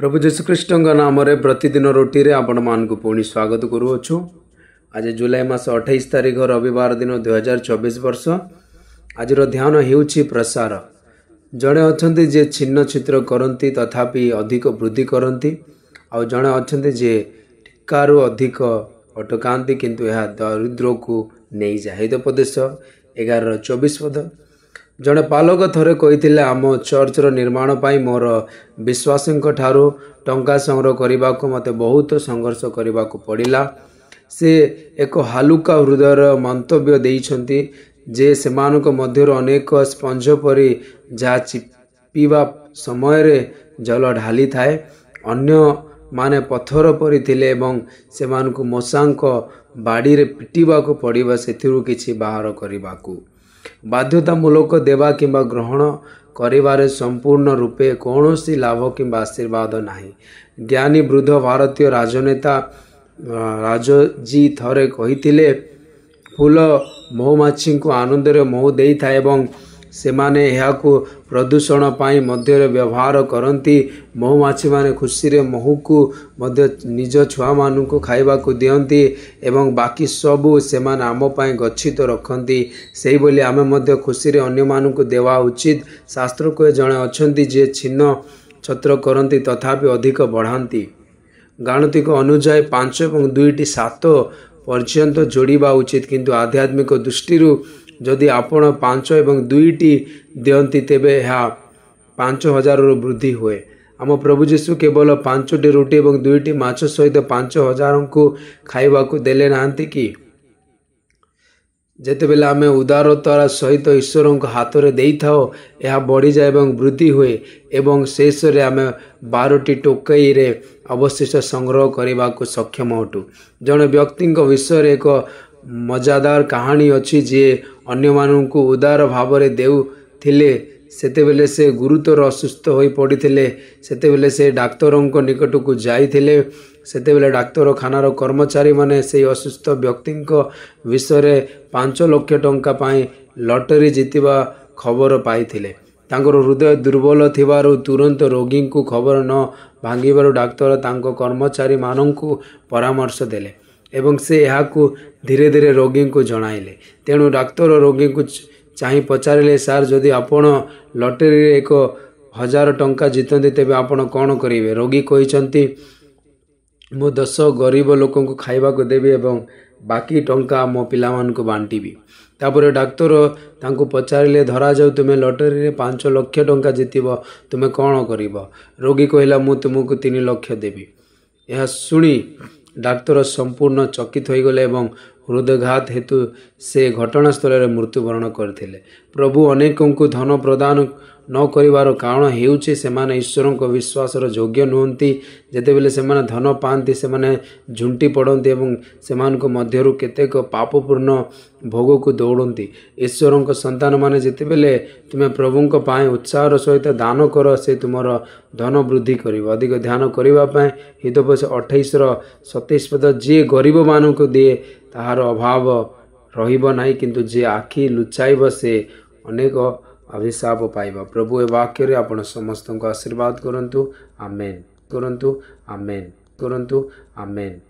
ପ୍ରଭୁ ଯୀଶୁଖ୍ରୀଷ୍ଟଙ୍କ ନାମରେ ପ୍ରତିଦିନ ରୁଟିରେ ଆପଣମାନଙ୍କୁ ପୁଣି ସ୍ୱାଗତ କରୁଅଛୁ ଆଜି ଜୁଲାଇ ମାସ ଅଠେଇଶ ତାରିଖ ରବିବାର ଦିନ ଦୁଇହଜାର ଚବିଶ ବର୍ଷ ଆଜିର ଧ୍ୟାନ ହେଉଛି ପ୍ରସାର ଜଣେ ଅଛନ୍ତି ଯିଏ ଛିନ୍ନ ଚିତ୍ର କରନ୍ତି ତଥାପି ଅଧିକ ବୃଦ୍ଧି କରନ୍ତି ଆଉ ଜଣେ ଅଛନ୍ତି ଯିଏ ଟିକାରୁ ଅଧିକ ଅଟକାନ୍ତି କିନ୍ତୁ ଏହା ଦରିଦ୍ରକୁ ନେଇଯାଏ ହିତ ଏଗାରର ଚବିଶ ପଦ ଜଣେ ପାଲକ ଥରେ କହିଥିଲେ ଆମ ଚର୍ଚ୍ଚର ନିର୍ମାଣ ପାଇଁ ମୋର ବିଶ୍ୱାସୀଙ୍କ ଠାରୁ ଟଙ୍କା ସଂଗ୍ରହ କରିବାକୁ ମୋତେ ବହୁତ ସଂଘର୍ଷ କରିବାକୁ ପଡ଼ିଲା ସେ ଏକ ହାଲୁକା ହୃଦୟର ମନ୍ତବ୍ୟ ଦେଇଛନ୍ତି ଯେ ସେମାନଙ୍କ ମଧ୍ୟରୁ ଅନେକ ସ୍ପଞ୍ଜ ପରି ଯାହା ଚିପିବା ସମୟରେ ଜଳ ଢାଲିଥାଏ ଅନ୍ୟମାନେ ପଥର ପରି ଥିଲେ ଏବଂ ସେମାନଙ୍କୁ ମଶାଙ୍କ ବାଡ଼ିରେ ପିଟିବାକୁ ପଡ଼ିବ ସେଥିରୁ କିଛି ବାହାର କରିବାକୁ ବାଧ୍ୟତାମୂଳକ ଦେବା କିମ୍ବା ଗ୍ରହଣ କରିବାରେ ସମ୍ପୂର୍ଣ୍ଣ ରୂପେ କୌଣସି ଲାଭ କିମ୍ବା ଆଶୀର୍ବାଦ ନାହିଁ ଜ୍ଞାନୀ ବୃଦ୍ଧ ଭାରତୀୟ ରାଜନେତା ରାଜଜୀ ଥରେ କହିଥିଲେ ଫୁଲ ମହୁମାଛିଙ୍କୁ ଆନନ୍ଦରେ ମହୁ ଦେଇଥାଏ ଏବଂ ସେମାନେ ଏହାକୁ ପ୍ରଦୂଷଣ ପାଇଁ ମଧ୍ୟରେ ବ୍ୟବହାର କରନ୍ତି ମହୁମାଛିମାନେ ଖୁସିରେ ମହୁକୁ ମଧ୍ୟ ନିଜ ଛୁଆମାନଙ୍କୁ ଖାଇବାକୁ ଦିଅନ୍ତି ଏବଂ ବାକି ସବୁ ସେମାନେ ଆମ ପାଇଁ ଗଚ୍ଛିତ ରଖନ୍ତି ସେହିଭଳି ଆମେ ମଧ୍ୟ ଖୁସିରେ ଅନ୍ୟମାନଙ୍କୁ ଦେବା ଉଚିତ ଶାସ୍ତ୍ରକୁ ଏ ଜଣେ ଅଛନ୍ତି ଯିଏ ଛିନ୍ନ ଛତ୍ର କରନ୍ତି ତଥାପି ଅଧିକ ବଢ଼ାନ୍ତି ଗାଣତିକ ଅନୁଯାୟୀ ପାଞ୍ଚ ଏବଂ ଦୁଇଟି ସାତ ପର୍ଯ୍ୟନ୍ତ ଯୋଡ଼ିବା ଉଚିତ କିନ୍ତୁ ଆଧ୍ୟାତ୍ମିକ ଦୃଷ୍ଟିରୁ ଯଦି ଆପଣ ପାଞ୍ଚ ଏବଂ ଦୁଇଟି ଦିଅନ୍ତି ତେବେ ଏହା ପାଞ୍ଚ ହଜାରରୁ ବୃଦ୍ଧି ହୁଏ ଆମ ପ୍ରଭୁ ଯୀଶୁ କେବଳ ପାଞ୍ଚଟି ରୁଟି ଏବଂ ଦୁଇଟି ମାଛ ସହିତ ପାଞ୍ଚ ହଜାରଙ୍କୁ ଖାଇବାକୁ ଦେଲେ ନାହାନ୍ତି କି ଯେତେବେଳେ ଆମେ ଉଦାରତା ସହିତ ଈଶ୍ୱରଙ୍କ ହାତରେ ଦେଇଥାଉ ଏହା ବଢ଼ିଯାଏ ଏବଂ ବୃଦ୍ଧି ହୁଏ ଏବଂ ଶେଷରେ ଆମେ ବାରଟି ଟୋକେଇରେ ଅବଶିଷ୍ଟ ସଂଗ୍ରହ କରିବାକୁ ସକ୍ଷମ ଅଟୁ ଜଣେ ବ୍ୟକ୍ତିଙ୍କ ବିଷୟରେ ଏକ ମଜାଦାର କାହାଣୀ ଅଛି ଯିଏ ଅନ୍ୟମାନଙ୍କୁ ଉଦାର ଭାବରେ ଦେଉଥିଲେ ସେତେବେଳେ ସେ ଗୁରୁତର ଅସୁସ୍ଥ ହୋଇ ପଡ଼ିଥିଲେ ସେତେବେଳେ ସେ ଡାକ୍ତରଙ୍କ ନିକଟକୁ ଯାଇଥିଲେ ସେତେବେଳେ ଡାକ୍ତରଖାନାର କର୍ମଚାରୀମାନେ ସେହି ଅସୁସ୍ଥ ବ୍ୟକ୍ତିଙ୍କ ବିଷୟରେ ପାଞ୍ଚ ଲକ୍ଷ ଟଙ୍କା ପାଇଁ ଲଟେରୀ ଜିତିବା ଖବର ପାଇଥିଲେ ତାଙ୍କର ହୃଦୟ ଦୁର୍ବଳ ଥିବାରୁ ତୁରନ୍ତ ରୋଗୀଙ୍କୁ ଖବର ନ ଭାଙ୍ଗିବାରୁ ଡାକ୍ତର ତାଙ୍କ କର୍ମଚାରୀମାନଙ୍କୁ ପରାମର୍ଶ ଦେଲେ ଏବଂ ସେ ଏହାକୁ ଧୀରେ ଧୀରେ ରୋଗୀଙ୍କୁ ଜଣାଇଲେ ତେଣୁ ଡାକ୍ତର ରୋଗୀଙ୍କୁ ଚାହିଁ ପଚାରିଲେ ସାର୍ ଯଦି ଆପଣ ଲଟେରୀରେ ଏକ ହଜାର ଟଙ୍କା ଜିତନ୍ତି ତେବେ ଆପଣ କ'ଣ କରିବେ ରୋଗୀ କହିଛନ୍ତି ମୁଁ ଦଶ ଗରିବ ଲୋକଙ୍କୁ ଖାଇବାକୁ ଦେବି ଏବଂ ବାକି ଟଙ୍କା ମୋ ପିଲାମାନଙ୍କୁ ବାଣ୍ଟିବି ତାପରେ ଡାକ୍ତର ତାଙ୍କୁ ପଚାରିଲେ ଧରାଯାଉ ତୁମେ ଲଟେରୀରେ ପାଞ୍ଚ ଲକ୍ଷ ଟଙ୍କା ଜିତିବ ତୁମେ କ'ଣ କରିବ ରୋଗୀ କହିଲା ମୁଁ ତୁମକୁ ତିନି ଲକ୍ଷ ଦେବି ଏହା ଶୁଣି ଡାକ୍ତର ସମ୍ପୂର୍ଣ୍ଣ ଚକିତ ହୋଇଗଲେ ଏବଂ ହୃଦଘାତ ହେତୁ ସେ ଘଟଣାସ୍ଥଳରେ ମୃତ୍ୟୁବରଣ କରିଥିଲେ ପ୍ରଭୁ ଅନେକଙ୍କୁ ଧନ ପ୍ରଦାନ ନ କରିବାର କାରଣ ହେଉଛି ସେମାନେ ଈଶ୍ୱରଙ୍କ ବିଶ୍ୱାସର ଯୋଗ୍ୟ ନୁହନ୍ତି ଯେତେବେଳେ ସେମାନେ ଧନ ପାଆନ୍ତି ସେମାନେ ଝୁଣ୍ଟି ପଡ଼ନ୍ତି ଏବଂ ସେମାନଙ୍କ ମଧ୍ୟରୁ କେତେକ ପାପପୂର୍ଣ୍ଣ ଭୋଗକୁ ଦୌଡ଼ନ୍ତି ଈଶ୍ୱରଙ୍କ ସନ୍ତାନମାନେ ଯେତେବେଳେ ତୁମେ ପ୍ରଭୁଙ୍କ ପାଇଁ ଉତ୍ସାହର ସହିତ ଦାନ କର ସେ ତୁମର ଧନ ବୃଦ୍ଧି କରିବ ଅଧିକ ଧ୍ୟାନ କରିବା ପାଇଁ ହିତପଶ ଅଠେଇଶର ସତେଇଶ ପଦ ଯିଏ ଗରିବମାନଙ୍କୁ ଦିଏ ତାହାର ଅଭାବ ରହିବ ନାହିଁ କିନ୍ତୁ ଯିଏ ଆଖି ଲୁଚାଇବ ସେ ଅନେକ ଅଭିଶାପ ପାଇବା ପ୍ରଭୁ ଏ ବାକ୍ୟରେ ଆପଣ ସମସ୍ତଙ୍କୁ ଆଶୀର୍ବାଦ କରନ୍ତୁ ଆମେନ୍ କରନ୍ତୁ ଆମେନ୍ କରନ୍ତୁ ଆମେନ୍